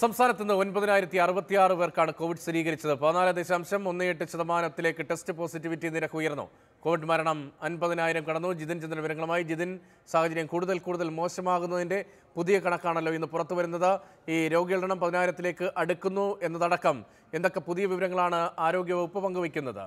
സംസ്ഥാനത്ത് നിന്ന് ഒൻപതിനായിരത്തി അറുപത്തിയാറ് പേർക്കാണ് കോവിഡ് സ്ഥിരീകരിച്ചത് പതിനാല് ദശാംശം ഒന്ന് എട്ട് ശതമാനത്തിലേക്ക് ടെസ്റ്റ് പോസിറ്റിവിറ്റി നിരക്ക് ഉയർന്നു കോവിഡ് മരണം അൻപതിനായിരം കടന്നു ജിതിൻ ചന്ദ്ര വിവരങ്ങളുമായി ജിതിൻ സാഹചര്യം കൂടുതൽ കൂടുതൽ മോശമാകുന്നതിൻ്റെ പുതിയ കണക്കാണല്ലോ ഇന്ന് പുറത്തു വരുന്നത് ഈ രോഗികളുടെ എണ്ണം പതിനായിരത്തിലേക്ക് അടുക്കുന്നു എന്നതടക്കം എന്തൊക്കെ പുതിയ വിവരങ്ങളാണ് ആരോഗ്യവകുപ്പ് പങ്കുവയ്ക്കുന്നത്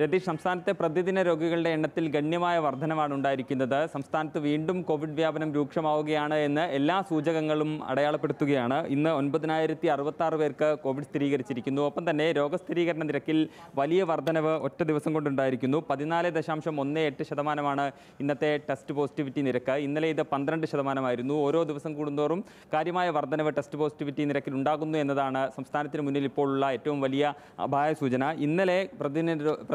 രതീഷ് സംസ്ഥാനത്തെ പ്രതിദിന രോഗികളുടെ എണ്ണത്തിൽ ഗണ്യമായ വർധനമാണ് ഉണ്ടായിരിക്കുന്നത് സംസ്ഥാനത്ത് വീണ്ടും കോവിഡ് വ്യാപനം രൂക്ഷമാവുകയാണ് എന്ന് എല്ലാ സൂചകങ്ങളും അടയാളപ്പെടുത്തുകയാണ് ഇന്ന് ഒൻപതിനായിരത്തി അറുപത്താറ് പേർക്ക് കോവിഡ് സ്ഥിരീകരിച്ചിരിക്കുന്നു ഒപ്പം തന്നെ രോഗസ്ഥിരീകരണ നിരക്കിൽ വലിയ വർധനവ് ഒറ്റ ദിവസം കൊണ്ടുണ്ടായിരിക്കുന്നു പതിനാല് ദശാംശം ഒന്ന് എട്ട് ശതമാനമാണ് ഇന്നത്തെ ടെസ്റ്റ് പോസിറ്റിവിറ്റി നിരക്ക് ഇന്നലെ ഇത് പന്ത്രണ്ട് ശതമാനമായിരുന്നു ഓരോ ദിവസം കൂടുന്തോറും കാര്യമായ വർധനവ് ടെസ്റ്റ് പോസിറ്റിവിറ്റി നിരക്കിൽ ഉണ്ടാകുന്നു എന്നതാണ് സംസ്ഥാനത്തിന് മുന്നിൽ ഇപ്പോഴുള്ള ഏറ്റവും വലിയ അപായ സൂചന ഇന്നലെ പ്രതിദിന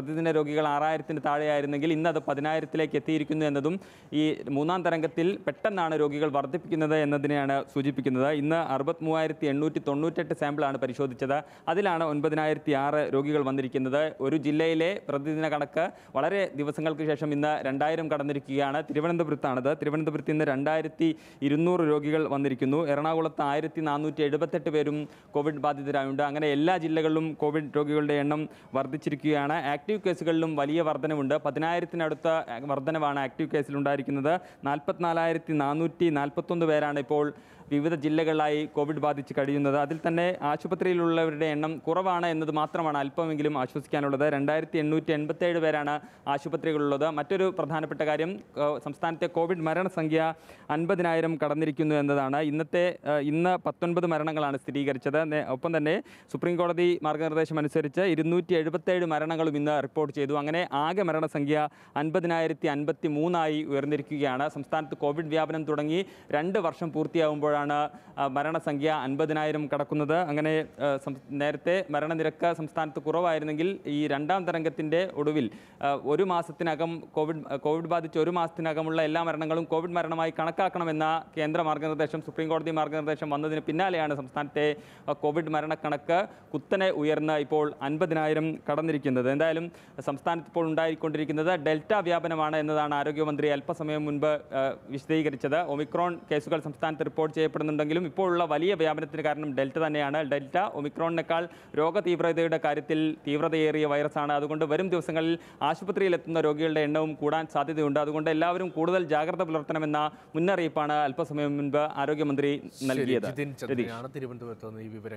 പ്രതിദിന രോഗികൾ ആറായിരത്തിന് താഴെയായിരുന്നെങ്കിൽ ഇന്ന് അത് പതിനായിരത്തിലേക്ക് എത്തിയിരിക്കുന്നു എന്നതും ഈ മൂന്നാം തരംഗത്തിൽ പെട്ടെന്നാണ് രോഗികൾ വർദ്ധിപ്പിക്കുന്നത് എന്നതിനെയാണ് സൂചിപ്പിക്കുന്നത് ഇന്ന് അറുപത്തി എണ്ണൂറ്റി തൊണ്ണൂറ്റെട്ട് സാമ്പിളാണ് പരിശോധിച്ചത് അതിലാണ് ഒൻപതിനായിരത്തി ആറ് രോഗികൾ വന്നിരിക്കുന്നത് ഒരു ജില്ലയിലെ പ്രതിദിന കണക്ക് വളരെ ദിവസങ്ങൾക്ക് ശേഷം ഇന്ന് രണ്ടായിരം കടന്നിരിക്കുകയാണ് തിരുവനന്തപുരത്താണിത് തിരുവനന്തപുരത്ത് ഇന്ന് രണ്ടായിരത്തി ഇരുന്നൂറ് രോഗികൾ വന്നിരിക്കുന്നു എറണാകുളത്ത് ആയിരത്തി നാനൂറ്റി എഴുപത്തെട്ട് പേരും കോവിഡ് ബാധിതരായുണ്ട് അങ്ങനെ എല്ലാ ജില്ലകളിലും കോവിഡ് രോഗികളുടെ എണ്ണം വർദ്ധിച്ചിരിക്കുകയാണ് ആക്റ്റീവ് ആക്റ്റീവ് കേസുകളിലും വലിയ വർധനവുണ്ട് പതിനായിരത്തിനടുത്ത വർധനവാണ് ആക്റ്റീവ് കേസിലുണ്ടായിരിക്കുന്നത് നാൽപ്പത്തിനാലായിരത്തി നാനൂറ്റി നാൽപ്പത്തൊന്ന് പേരാണ് ഇപ്പോൾ വിവിധ ജില്ലകളിലായി കോവിഡ് ബാധിച്ച് കഴിയുന്നത് അതിൽ തന്നെ ആശുപത്രിയിലുള്ളവരുടെ എണ്ണം കുറവാണ് എന്നത് മാത്രമാണ് അല്പമെങ്കിലും ആശ്വസിക്കാനുള്ളത് രണ്ടായിരത്തി എണ്ണൂറ്റി എൺപത്തേഴ് പേരാണ് ആശുപത്രികളുള്ളത് മറ്റൊരു പ്രധാനപ്പെട്ട കാര്യം സംസ്ഥാനത്തെ കോവിഡ് മരണസംഖ്യ അൻപതിനായിരം കടന്നിരിക്കുന്നു എന്നതാണ് ഇന്നത്തെ ഇന്ന് പത്തൊൻപത് മരണങ്ങളാണ് സ്ഥിരീകരിച്ചത് ഒപ്പം തന്നെ സുപ്രീം കോടതി മാർഗനിർദ്ദേശം അനുസരിച്ച് ഇരുന്നൂറ്റി എഴുപത്തേഴ് മരണങ്ങളും ഇന്ന് റിപ്പോർട്ട് ചെയ്തു അങ്ങനെ ആകെ മരണസംഖ്യ അൻപതിനായിരത്തി അൻപത്തി മൂന്നായി ഉയർന്നിരിക്കുകയാണ് സംസ്ഥാനത്ത് കോവിഡ് വ്യാപനം തുടങ്ങി രണ്ട് വർഷം പൂർത്തിയാകുമ്പോൾ ഇപ്പോഴാണ് മരണസംഖ്യ അൻപതിനായിരം കടക്കുന്നത് അങ്ങനെ നേരത്തെ മരണനിരക്ക് സംസ്ഥാനത്ത് കുറവായിരുന്നെങ്കിൽ ഈ രണ്ടാം തരംഗത്തിൻ്റെ ഒടുവിൽ ഒരു മാസത്തിനകം കോവിഡ് കോവിഡ് ബാധിച്ച് ഒരു മാസത്തിനകമുള്ള എല്ലാ മരണങ്ങളും കോവിഡ് മരണമായി കണക്കാക്കണമെന്ന കേന്ദ്ര മാർഗനിർദ്ദേശം സുപ്രീം കോടതി മാർഗനിർദ്ദേശം വന്നതിന് പിന്നാലെയാണ് സംസ്ഥാനത്തെ കോവിഡ് മരണക്കണക്ക് കുത്തനെ ഉയർന്ന് ഇപ്പോൾ അൻപതിനായിരം കടന്നിരിക്കുന്നത് എന്തായാലും സംസ്ഥാനത്ത് ഇപ്പോൾ ഉണ്ടായിക്കൊണ്ടിരിക്കുന്നത് ഡെൽറ്റ വ്യാപനമാണ് എന്നതാണ് ആരോഗ്യമന്ത്രി അല്പസമയം മുൻപ് വിശദീകരിച്ചത് ഒമിക്രോൺ കേസുകൾ സംസ്ഥാനത്ത് റിപ്പോർട്ട് ചെയ്യപ്പെട്ടു ചെയ്യപ്പെടുന്നുണ്ടെങ്കിലും ഇപ്പോഴുള്ള വലിയ വ്യാപനത്തിന് കാരണം ഡെൽറ്റ തന്നെയാണ് ഡെൽറ്റ ഒമിക്രോണിനേക്കാൾ രോഗതീവ്രതയുടെ കാര്യത്തിൽ തീവ്രതയേറിയ വൈറസാണ് അതുകൊണ്ട് വരും ദിവസങ്ങളിൽ ആശുപത്രിയിൽ എത്തുന്ന രോഗികളുടെ എണ്ണവും കൂടാൻ സാധ്യതയുണ്ട് അതുകൊണ്ട് എല്ലാവരും കൂടുതൽ ജാഗ്രത പുലർത്തണമെന്ന മുന്നറിയിപ്പാണ് അല്പസമയം മുൻപ് ആരോഗ്യമന്ത്രി നൽകിയത് ഈ വിവരം